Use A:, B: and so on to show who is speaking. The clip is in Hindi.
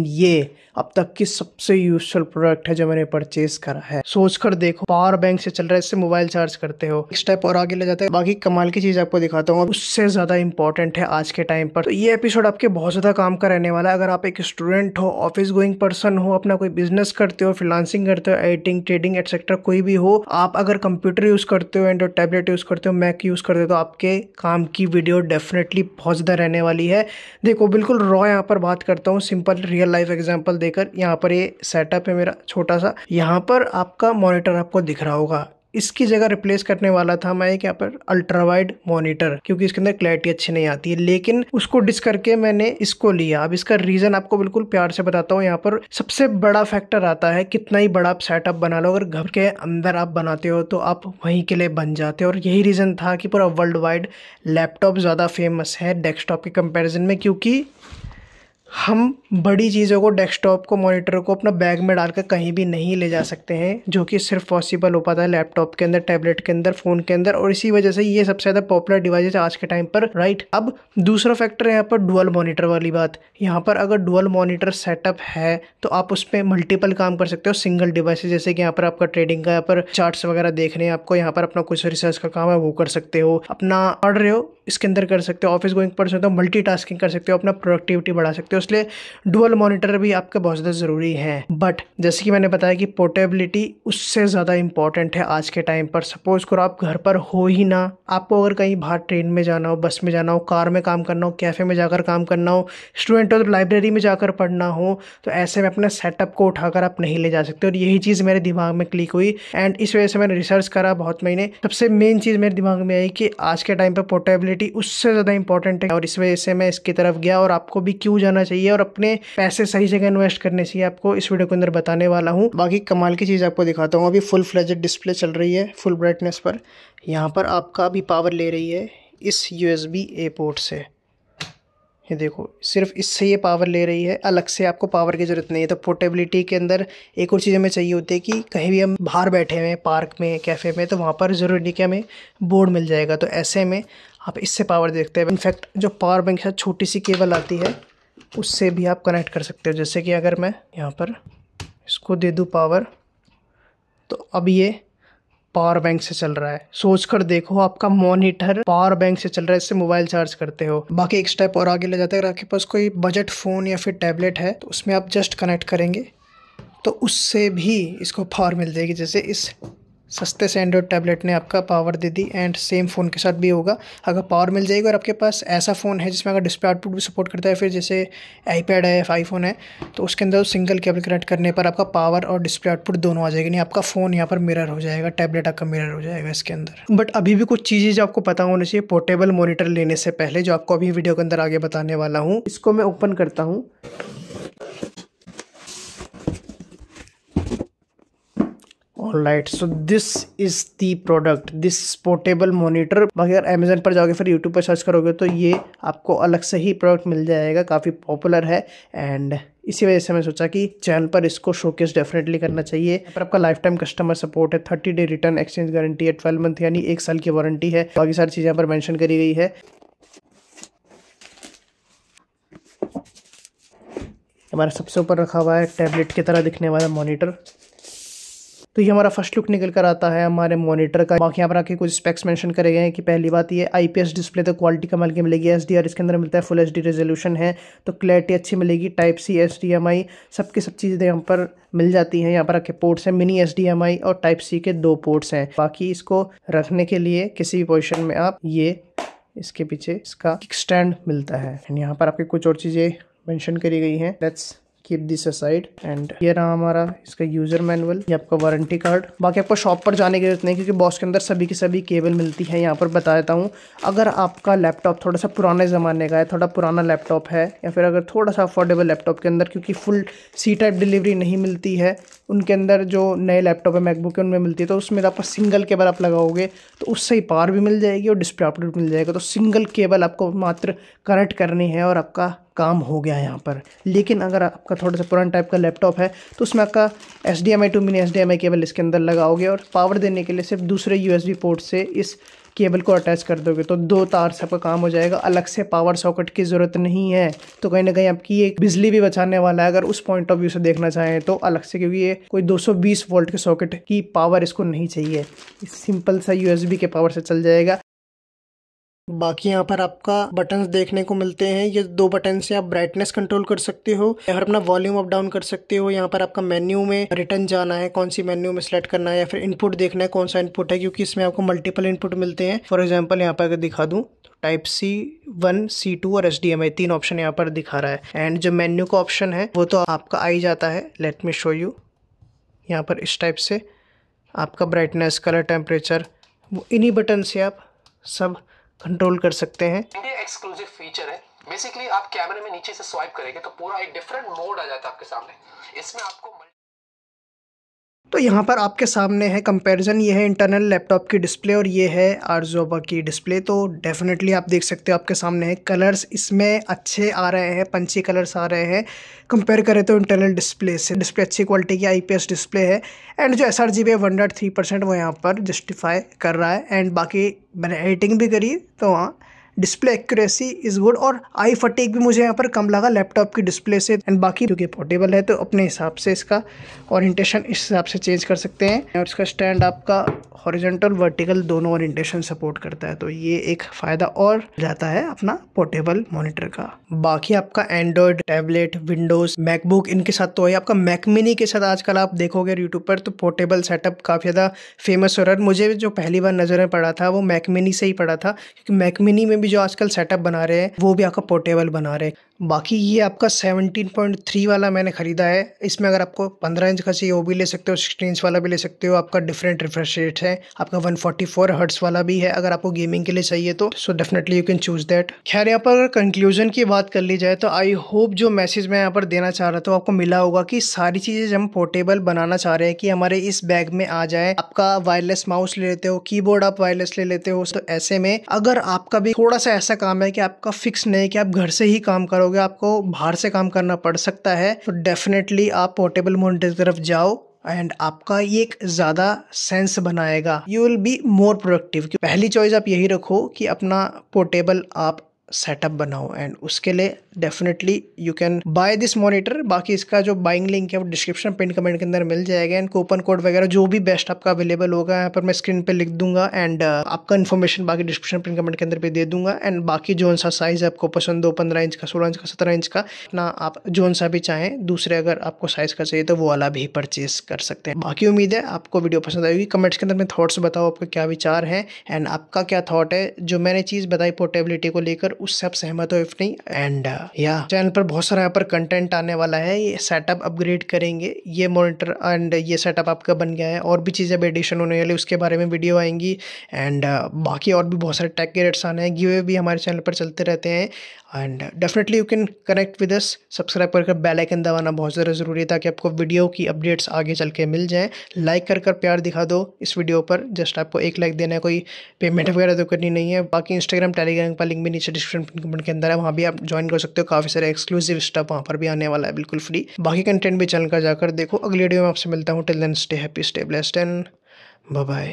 A: ये अब तक की सबसे यूजफुल प्रोडक्ट है जो मैंने परचेज करा है सोच कर देखो पावर बैंक से चल रहा है इससे मोबाइल चार्ज करते हो इस स्टेप और आगे ले जाते हैं बाकी कमाल की चीज आपको दिखाता हूँ उससे ज्यादा इंपॉर्टेंट है आज के टाइम पर तो ये एपिसोड आपके बहुत ज्यादा काम का रहने वाला है अगर आप एक स्टूडेंट हो ऑफिस गोइंग पर्सन हो अपना कोई बिजनेस करते हो फिलानसिंग करते हो एडिटिंग ट्रेडिंग एटसेट्रा कोई भी हो आप अगर कंप्यूटर यूज करते हो एंड टैबलेट यूज करते हो मैक यूज करते हो तो आपके काम की वीडियो डेफिनेटली बहुत ज्यादा रहने वाली है देखो बिल्कुल रॉ यहाँ पर बात करता हूँ सिंपल रियल लाइफ एग्जाम्पल देकर यहाँ पर ये सेटअप है मेरा छोटा सा यहाँ पर आपका मॉनिटर आपको दिख रहा होगा इसकी जगह रिप्लेस करने वाला था मैं एक यहाँ पर अल्ट्रा वाइड मॉनिटर क्योंकि इसके अंदर क्लैरिटी अच्छी नहीं आती है लेकिन उसको डिस करके मैंने इसको लिया अब इसका रीजन आपको बिल्कुल प्यार से बताता हूँ यहाँ पर सबसे बड़ा फैक्टर आता है कितना ही बड़ा आप सेटअप बना लो अगर घर के अंदर आप बनाते हो तो आप वहीं के लिए बन जाते हो और यही रीजन था कि पूरा वर्ल्ड वाइड लैपटॉप ज़्यादा फेमस है डेस्कटॉप के कंपेरिजन में क्योंकि हम बड़ी चीज़ों को डेस्कटॉप को मॉनिटर को अपना बैग में डाल कर कहीं भी नहीं ले जा सकते हैं जो कि सिर्फ पॉसिबल हो पाता है लैपटॉप के अंदर टैबलेट के अंदर फ़ोन के अंदर और इसी वजह से ये सबसे ज़्यादा पॉपुलर डिवाइस है आज के टाइम पर राइट अब दूसरा फैक्टर है यहाँ पर डुअल मॉनिटर वाली बात यहाँ पर अगर डुअल मॉनिटर सेटअप है तो आप उस पर मल्टीपल काम कर सकते हो सिंगल डिवाइस जैसे कि यहाँ पर आपका ट्रेडिंग का यहाँ पर चार्ट्स वगैरह देख रहे हैं आपको यहाँ पर अपना कुछ रिसर्च का काम है वो कर सकते हो अपना पढ़ रहे हो इसके अंदर कर सकते हो ऑफिस गोइंग पर्सन तो मल्टी कर सकते हो अपना प्रोडक्टिविटी बढ़ा सकते हो इसलिए डुअल मॉनिटर भी आपके बहुत ज़्यादा ज़रूरी है बट जैसे कि मैंने बताया कि पोर्टेबिलिटी उससे ज़्यादा इंपॉर्टेंट है आज के टाइम पर सपोज करो आप घर पर हो ही ना आपको अगर कहीं बाहर ट्रेन में जाना हो बस में जाना हो कार में काम करना हो कैफ़े में जाकर काम करना हो स्टूडेंट हो तो लाइब्रेरी में जाकर पढ़ना हो तो ऐसे में अपने सेटअप को उठाकर आप नहीं ले जा सकते और यही चीज़ मेरे दिमाग में क्लिक हुई एंड इस वजह से मैंने रिसर्च करा बहुत महीने सबसे मेन चीज़ मेरे दिमाग में आई कि आज के टाइम पर पोर्टेबिलिटी कम्युनिटी उससे ज़्यादा इंपॉर्टेंट है और इस वजह से मैं इसकी तरफ गया और आपको भी क्यों जाना चाहिए और अपने पैसे सही जगह इन्वेस्ट करने चाहिए आपको इस वीडियो के अंदर बताने वाला हूँ बाकी कमाल की चीज़ आपको दिखाता हूँ अभी फुल फ्लेजेड डिस्प्ले चल रही है फुल ब्राइटनेस पर यहाँ पर आपका अभी पावर ले रही है इस U S B A port से ये देखो सिर्फ इससे ये पावर ले रही है अलग से आपको पावर की ज़रूरत नहीं है तो पोर्टेबिलिटी के अंदर एक और चीज़ हमें चाहिए होती है कि कहीं भी हम बाहर बैठे हुए पार्क में कैफ़े में तो वहाँ पर ज़रूरी नहीं कि हमें बोर्ड मिल जाएगा तो ऐसे में आप इससे पावर देखते हैं इनफैक्ट जो पावर बैंक है छोटी सी केबल आती है उससे भी आप कनेक्ट कर सकते हो जैसे कि अगर मैं यहाँ पर इसको दे दूँ पावर तो अब ये पावर बैंक से चल रहा है सोच कर देखो आपका मॉनिटर पावर बैंक से चल रहा है इससे मोबाइल चार्ज करते हो बाकी एक स्टेप और आगे ले जाते हैं अगर आपके पास कोई बजट फ़ोन या फिर टैबलेट है तो उसमें आप जस्ट कनेक्ट करेंगे तो उससे भी इसको पावर मिल जाएगी जैसे इस सस्ते से एंड्रॉयड टैबलेट ने आपका पावर दे दी एंड सेम फ़ोन के साथ भी होगा अगर पावर मिल जाएगी और आपके पास ऐसा फ़ोन है जिसमें अगर डिस्प्ले आउटपुट भी सपोर्ट करता है फिर जैसे आईपैड है आईफोन है तो उसके अंदर सिंगल केबल कनेक्ट करने पर आपका पावर और डिस्प्ले आउटपुट दोनों आ जाएगी नहीं आपका फ़ोन यहाँ पर मिरर हो जाएगा टैबलेट आपका मिरर हो जाएगा इसके अंदर बट अभी भी कुछ चीज़ें जो आपको पता होना चाहिए पोर्टेबल मोनिटर लेने से पहले जो आपको अभी वीडियो के अंदर आगे बताने वाला हूँ इसको मैं ओपन करता हूँ all right so this is the product this portable monitor बाकी अगर अमेजन पर जाओगे फिर यूट्यूब पर सर्च करोगे तो ये आपको अलग से ही प्रोडक्ट मिल जाएगा काफ़ी पॉपुलर है एंड इसी वजह से मैं सोचा कि चैनल पर इसको शोकेस डेफिनेटली करना चाहिए पर आपका लाइफ टाइम कस्टमर सपोर्ट है thirty day return exchange guarantee है ट्वेल्व मंथ यानी एक साल की वारंटी है बाकी सारी चीज़ें यहाँ पर मैंशन करी गई है हमारा सबसे ऊपर रखा हुआ है टैबलेट की तरह दिखने वाला मॉनिटर तो ये हमारा फर्स्ट लुक निकल कर आता है हमारे मॉनिटर का बाकी यहाँ पर आके कुछ स्पेक्स मेंशन करे गए हैं कि पहली बात ये आईपीएस डिस्प्ले तो क्वालिटी कमल की मिलेगी आर इसके अंदर मिलता है फुल डी रेजोल्यूशन है तो क्लैरिटी अच्छी मिलेगी type C S D M I सब सब चीज़ें यहाँ पर मिल जाती हैं यहाँ पर आके पोर्ट्स हैं mini S D M I और टाइप सी के दो पोर्ट्स हैं बाकी इसको रखने के लिए किसी भी पोजिशन में आप ये इसके पीछे इसका स्टैंड मिलता है यहाँ पर आपके कुछ और चीज़ें मेंशन करी गई हैं let's keep this aside and ये रहा हमारा इसका यूजर मैनुअल ये आपका वारंटी कार्ड बाकी आपको शॉप पर जाने की जरूरत नहीं क्योंकि बॉस के अंदर सभी की सभी केबल मिलती है यहाँ पर बता देता हूँ अगर आपका लैपटॉप थोड़ा सा पुराने ज़माने का है थोड़ा पुराना लैपटॉप है या फिर अगर थोड़ा सा अफोर्डेबल लैपटॉप के अंदर क्योंकि फुल सी टाइप डिलीवरी नहीं मिलती है उनके अंदर जो नए लैपटॉप है मैकबुक है उनमें मिलती है तो उसमें आपका सिंगल केबल आप लगाओगे तो उससे ही पावर भी मिल जाएगी और डिस्प्ले अपडेट मिल जाएगा तो सिंगल केबल आपको मात्र कनेक्ट करनी है और आपका काम हो गया है यहाँ पर लेकिन अगर आपका थोड़ा सा पुराना टाइप का लैपटॉप है तो उसमें आपका S D M I to mini S D M I cable इसके अंदर लगाओगे और पावर देने के लिए सिर्फ दूसरे यू एस बी पोर्ट से इस केबल को अटैच कर दोगे तो दो तार से आपका काम हो जाएगा अलग से पावर सॉकेट की ज़रूरत नहीं है तो कहीं ना कहीं आपकी ये बिजली भी बचाने वाला है अगर उस पॉइंट ऑफ व्यू से देखना चाहें तो अलग से क्योंकि ये कोई 220 वोल्ट के सॉकेट की पावर इसको नहीं चाहिए सिंपल सा यूएसबी के पावर से चल जाएगा बाकी यहाँ पर आपका बटन देखने को मिलते हैं ये दो बटन से आप ब्राइटनेस कंट्रोल कर सकते हो या फिर अपना वॉल्यूम अप डाउन कर सकते हो यहाँ पर आपका मेन्यू में रिटर्न जाना है कौन सी मेन्यू में सिलेक्ट करना है या फिर इनपुट देखना है कौन सा इनपुट है क्योंकि इसमें आपको मल्टीपल इनपुट मिलते हैं फॉर एग्जाम्पल यहाँ पर अगर दिखा दूँ type C one C two और एस डी एम आई तीन ऑप्शन यहाँ पर दिखा रहा है एंड जो मेन्यू का ऑप्शन है वो तो आपका आ ही जाता है लेट मी शो यू यहाँ पर इस टाइप से आपका ब्राइटनेस कलर टेम्परेचर वो इन्हीं बटन से आप सब कंट्रोल कर सकते हैं इंडिया एक्सक्लूसिव फीचर है बेसिकली आप कैमरे में नीचे से स्वाइप करेंगे तो पूरा एक डिफरेंट मोड आ जाता है आपके सामने इसमें आपको तो यहाँ पर आपके सामने है कंपैरिजन ये है इंटरनल लैपटॉप की डिस्प्ले और ये है आरजोबा की डिस्प्ले तो डेफिनेटली आप देख सकते हो आपके सामने है कलर्स इसमें अच्छे आ रहे हैं पंची कलर्स आ रहे हैं कंपेयर करें तो इंटरनल डिस्प्ले से डिस्प्ले अच्छी क्वालिटी की आईपीएस डिस्प्ले है एंड जो एस आर जी बी है वन थ्री परसेंट वो यहाँ पर जस्टिफाई कर रहा है एंड बाकी मैंने एडिटिंग भी करी तो वहाँ डिस्प्ले एक्यूरेसी इज़ गुड और आई फटीक भी मुझे यहाँ पर कम लगा लैपटॉप की डिस्प्ले से एंड बाकी क्योंकि पोर्टेबल है तो अपने हिसाब से इसका ओरिएंटेशन इस हिसाब से चेंज कर सकते हैं और इसका स्टैंड आपका हॉरिजेंटल वर्टिकल दोनों ओरिएंटेशन सपोर्ट करता है तो ये एक फ़ायदा और जाता है अपना पोर्टेबल मोनिटर का बाकी आपका एंड्रॉयड टैबलेट विंडोज़ मैकबुक इनके साथ तो है आपका मैक मिनी के साथ आजकल आप देखोगे यूट्यूब पर तो पोर्टेबल सेटअप काफ़ी ज़्यादा फेमस हो रहा है मुझे जो पहली बार नज़र में पड़ा था वो मैक मिनी से ही पड़ा था क्योंकि मैक मिनी में भी जो आजकल सेटअप बना रहे हैं वो भी आपका पोर्टेबल बना रहे हैं बाकी ये आपका 17.3 वाला मैंने ख़रीदा है इसमें अगर आपको 15 इंच का चाहिए वो भी ले सकते हो 16 इंच वाला भी ले सकते हो आपका डिफरेंट रिफ्रेश रेट है आपका 144 हर्ट्स वाला भी है अगर आपको गेमिंग के लिए चाहिए तो so definitely you can choose that खैर यहाँ पर अगर कंक्लूजन की बात कर ली जाए तो आई होप जो मैसेज मैं यहाँ पर देना चाह रहा था आपको मिला होगा कि सारी चीज़ें हम पोर्टेबल बनाना चाह रहे हैं कि हमारे इस बैग में आ जाए आपका वायरलेस माउस ले लेते हो कीबोर्ड आप वायरलेस ले लेते हो तो ऐसे में अगर आपका भी थोड़ा सा ऐसा काम है कि आपका फिक्स नहीं कि आप घर से ही काम करोगे करोगे आपको बाहर से काम करना पड़ सकता है तो डेफिनेटली आप पोर्टेबल मोनिटर की तरफ जाओ एंड आपका ये एक ज़्यादा सेंस बनाएगा you will be more productive पहली चॉइस आप यही रखो कि अपना पोर्टेबल आप सेटअप बनाओ एंड उसके लिए definitely you can buy this monitor बाकी इसका जो बाइंग लिंक है वो डिस्क्रिप्शन पिन कमेंट के अंदर मिल जाएगा एंड कूपन कोड वगैरह जो भी बेस्ट आपका अवेलेबल होगा यहाँ पर मैं स्क्रीन पे लिख दूंगा एंड uh, आपका इन्फॉर्मेशन बाकी डिस्क्रिप्शन पिन कमेंट के अंदर भी दे दूंगा एंड बाकी जो सा साइज़ आपको पसंद हो पंद्रह इंच का सोलह इंच का सत्रह इंच का ना आप जो सा भी चाहें दूसरे अगर आपको साइज़ का चाहिए तो वो वाला भी परचेज कर सकते हैं बाकी उम्मीद है आपको वीडियो पसंद आएगी कमेंट्स के अंदर मैं थॉट्स बताओ आपका क्या विचार है एंड आपका क्या थाट है जो मैंने चीज़ बताई पोर्टेबिलिटी को लेकर उससे आप सहमत हो इफ नहीं एंड या चैनल पर बहुत सारा यहाँ पर कंटेंट आने वाला है ये सेटअप अपग्रेड करेंगे ये मोनिटर एंड ये सेटअप आपका बन गया है और भी चीज़ें अब एडिशन होने वाली उसके बारे में वीडियो आएंगी एंड uh, बाकी और भी बहुत सारे टैक के रेट्स आने हैं गिवे भी हमारे चैनल पर चलते रहते हैं and definitely you can connect with us subscribe करके बेल आइकन दबाना बहुत ज़्यादा ज़रूरी है ताकि आपको वीडियो की अपडेट्स आगे चल के मिल जाएँ लाइक कर कर प्यार दिखा दो इस वीडियो पर जस्ट आपको एक लाइक देना है कोई पेमेंट वगैरह तो करनी नहीं है बाकी इंस्टाग्राम टेलीग्राम का लिंक भी नीचे डिस्क्रिप्शन डिस्क्रिप्शन कमेंट के अंदर है वहाँ भी आप ज्वाइन कर सकते हो काफ़ी सारे एक्सक्लूसिव स्टफ वहाँ पर भी आने वाला है बिल्कुल फ्री बाकी कंटेंट भी चैनल का जाकर देखो अगले वीडियो में आपसे मिलता हूँ till then stay happy stay blessed and bye